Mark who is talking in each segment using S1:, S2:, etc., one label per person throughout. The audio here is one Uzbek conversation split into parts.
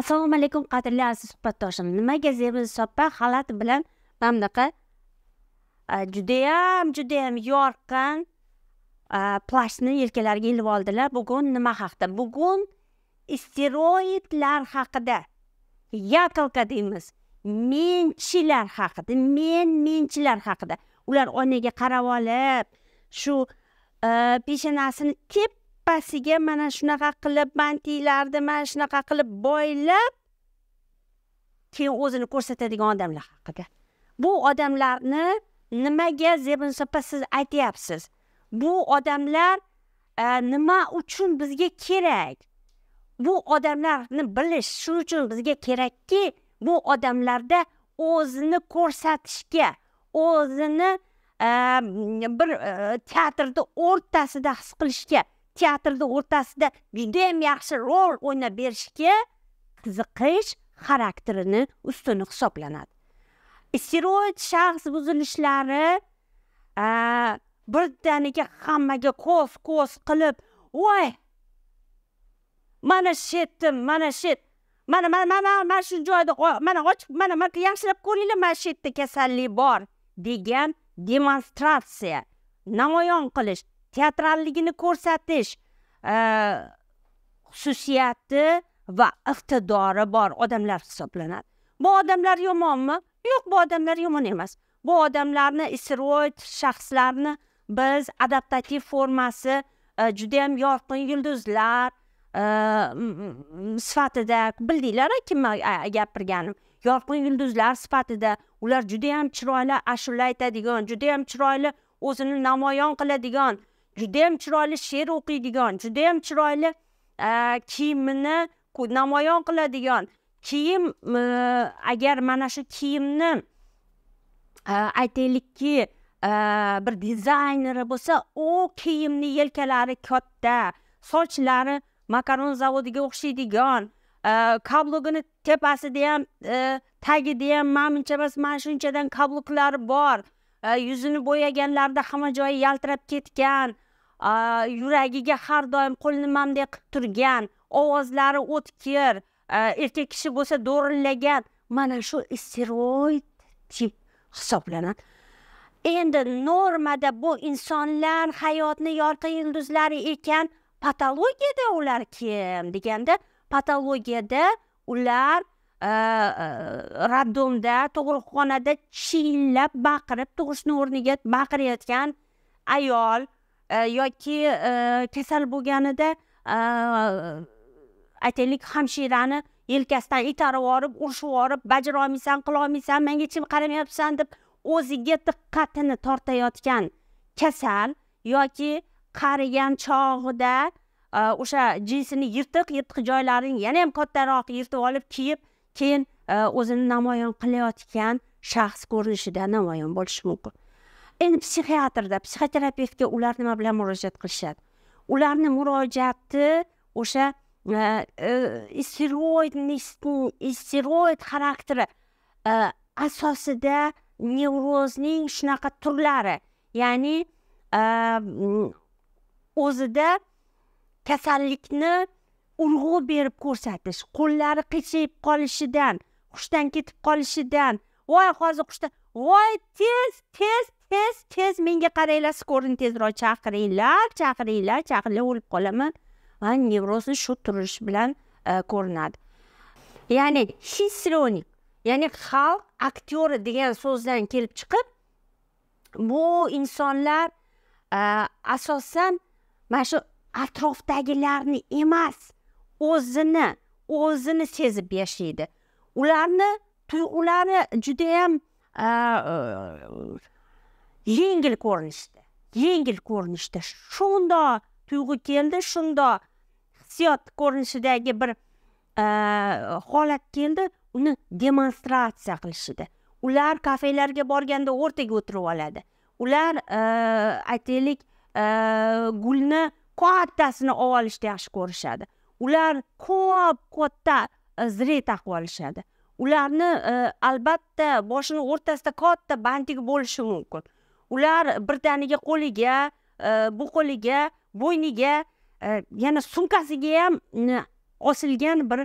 S1: assalomu alaykum qadrli aziz suhbatdoshim nimaga zebi soppa xalat bilan mana bunaqa judayam judayam yorqin plashni yelkalariga ilib oldilar bugun nima haqida bugun steroidlar haqida yakalka deymiz menchilar haqida men menchilar haqida ular oynaga qarab olib shu peshanasini tep tepasiga mana shunaqa qilib mantilarni mana shunaqa qilib boylab keyin o'zini ko'rsatadigan odamlar haqida bu odamlarni nimaga zebin sopa siz aytyapsiz bu odamlar e, nima uchun bizga kerak bu odamlarni bilish shuning uchun bizga kerakki bu odamlarda o'zini ko'rsatishga o'zini e, bir e, teatrni o'rtasida his qilishga teatrni o'rtasida judayam yaxshi rol o'ynab berishga qiziqish xarakterini ustuni hisoblanadi steroid shaxs buzilishlari birdaniga hammaga ko'z ko'z qilib voy mana shu yetim mana shu yer mana mana mana mana shu joyda mana ochib mana mana yaxshilab ko'ringlar mana shu yerda kasallik bor degan demonstratsiya namoyon qilish teatralligini ko'rsatish e, xususiyati va iqtidori bor odamlar hisoblanadi bu odamlar yomonmi yo'q bu odamlar yomon emas bu odamlarni isroid shaxslarni biz adaptativ formasi e, judayam yorqin yulduzlar e, sifatida bildinglar kim gapirganim yorqin yulduzlar sifatida ular judayam chiroyli ashula aytadigan judayam chiroyli o'zini namoyon qiladigan judayam chiroyli she'r o'qiydigan judayam chiroyli e, kiyimini namoyon qiladigan kiyim e, agar mana shu kiyimni e, aytaylikki bir dizayneri bo'lsa u kiyimni yelkalari katta sochlari makaron zavodiga o'xshaydigan kablugini tepasida ham tagida ham mana buncha emas mana shunchadan kabluklari bor yuzini bo'yaganlarida hamma joyi yaltirab ketgan yuragiga har doim qo'lni manday qilib turgan ovozlari o'tkir e, erkak kishi bo'lsa do'rillagan mana shu steroid tip hisoblanadi endi normada bu insonlar hayotni yorqin yulduzlari ekan patologiyada ular kim deganda patologiyada ular roddomda tug'ruqxonada chiyillab baqirib tug'ishni o'rniga baqirayotgan ayol yoki kasal bo'lganida aytaylik hamshirani yelkasidan itarib yuborib urishib yuborib qila qilolmaysan menga hech kim qaramayapsan deb o'ziga diqqatini tortayotgan kasal yoki qarigan chog'ida o'sha jinsini yirtiq yirtiq joylarini yana ham kattaroq yirtib olib kiyib keyin e, o'zini namoyon qilayotgan shaxs ko'rinishida namoyon bo'lishi mumkin endi psixiatrda psixoterapevtga ular nima bilan murojaat qilishadi ularni murojaati o'sha e, e, steroid steroid xarakteri asosida nevrozning shunaqa turlari ya'ni o'zida kasallikni urg'u berib ko'rsatish qo'llari qiyshayib qolishidan hushdan ketib qolishidan voy hozir hushda voy tez tez tez tez menga qaranglar skorini tezroq chaqiringlar chaqiringlar chaqiringlar o'lib qolaman va nevrozni shu turish bilan e, ko'rinadi ya'ni histrionik ya'ni xalq aktyori degan so'zdan kelib chiqib bu insonlar e, asosan mana shu atrofdagilarni emas o'zini o'zini sezib yashaydi ularni tuyg'ulari judayam e, yengil ko'rinishda yengil ko'rinishda shundoq tuyg'u keldi shundoq hissiyot ko'rinishidagi bir holat keldi uni demonstratsiya qilishida ular kafelarga borganda o'rtaga o'tirib oladi ular e, aytaylik e, gulni kattasini olib olishni yaxshi ko'rishadi ular ko'p katta e, zrey taqib olishadi ularni e, albatta boshini o'rtasida katta bantik bo'lishi mumkin ular birdaniga qo'liga e, bu qo'liga bo'yniga yana sumkasiga ham osilgan bir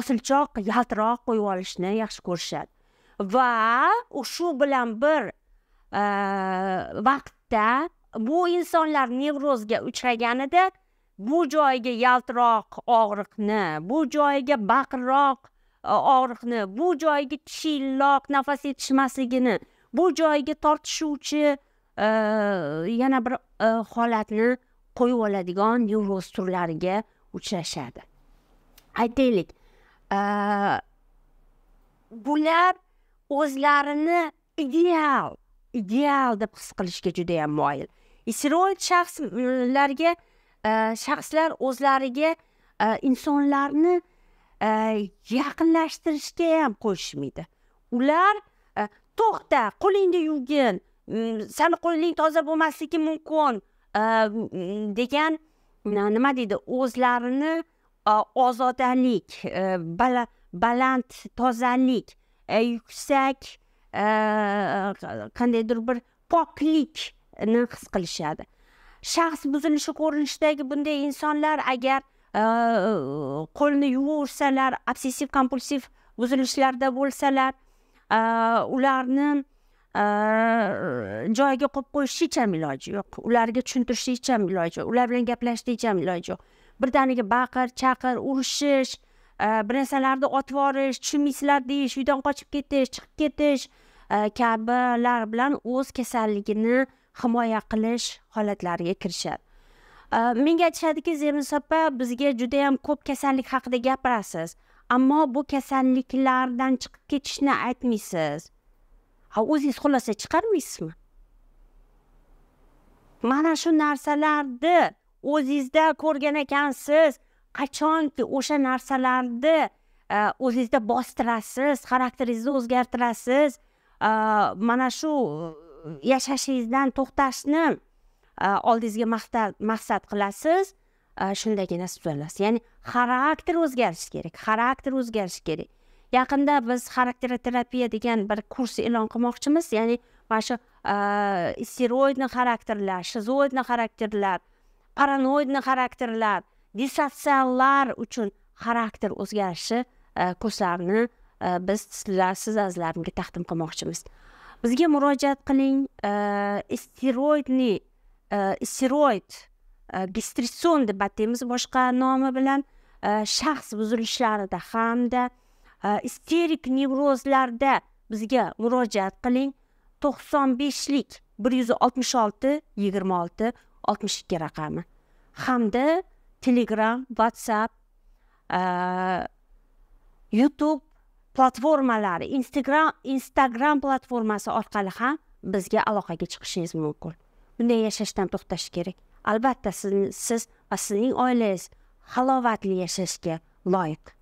S1: osilchoq yaltiroq qo'yib olishni yaxshi ko'rishadi va shu bilan bir vaqtda bu insonlar nevrozga uchraganida bu joyiga yaltiroq og'riqni bu joyiga baqirroq e, og'riqni bu joyiga tishilloq nafas yetishmasligini bu joyiga tortishuvchi e, yana bir e, holatni qo'yib oladigan nevroz turlariga uchrashadi aytaylik bular o'zlarini ideal ideal deb his qilishga judayam moyil isroil shaxslarga Э, shaxslar o'zlariga e, insonlarni e, yaqinlashtirishga ham qo'shishmaydi ular e, to'xta qo'lingni yuvgin mm, sani qo'ling toza bo'lmasligi mumkin mm, degan nima deydi o'zlarini ozodalik baland tozalik yuksak qandaydir bir poklikni his qilishadi shaxs buzilishi ko'rinishidagi bunday insonlar agar e, qo'lni yuvaversalar obsessiv kompulsiv buzilishlarda bo'lsalar e, ularni e, joyiga qo'yib qo'yishni hech ham iloji yo'q ularga tushuntirishni hech ham iloji yo'q ular bilan gaplashishni hech ham iloji yo'q birdaniga baqir chaqir urishish bir narsalarni otib yuborish tushunmaysizlar deyish uydan qochib ketish chiqib ketish kabilar bilan o'z kasalligini himoya qilish holatlariga kirishadi menga aytishadiki zemis opa bizga judayam ko'p kasallik haqida gapirasiz ammo bu kasalliklardan chiqib ketishni aytmaysiz o'zingiz xulosa chiqarmaysizmi mana shu narsalarni o'zingizda ko'rgan ekansiz qachonki o'sha narsalarni o'zingizda bostirasiz xarakteringizni o'zgartirasiz mana shu yashashingizdan to'xtashni e, oldingizga maqsad qilasiz e, shundagina tuzalasiz ya'ni xarakter o'zgarishi kerak xarakter o'zgarishi kerak yaqinda biz xarakter terapiya degan bir kurs e'lon qilmoqchimiz ya'ni mana shu e, steroidni xarakterlar shizoidni xarakterlar paranoidni xarakterlar dissotsiallar uchun xarakter o'zgarishi kurslarini biz sizlar siz azizlarimga taqdim qilmoqchimiz bizga murojaat qiling e, steroidli e, steroid e, gistritsion deb ataymiz boshqa nomi bilan shaxs buzilishlarida hamda isterik nevrozlarda bizga murojaat qiling to'qson beshlik bir yuz oltmish olti yigirma olti oltmish ikki raqami hamda telegram whatsapp youtube platformalari instagram instagram platformasi orqali ham bizga aloqaga chiqishingiz mumkin bunday yashashdan to'xtash kerak albatta siz, siz va sizning oilangiz halovatli yashashga loyiq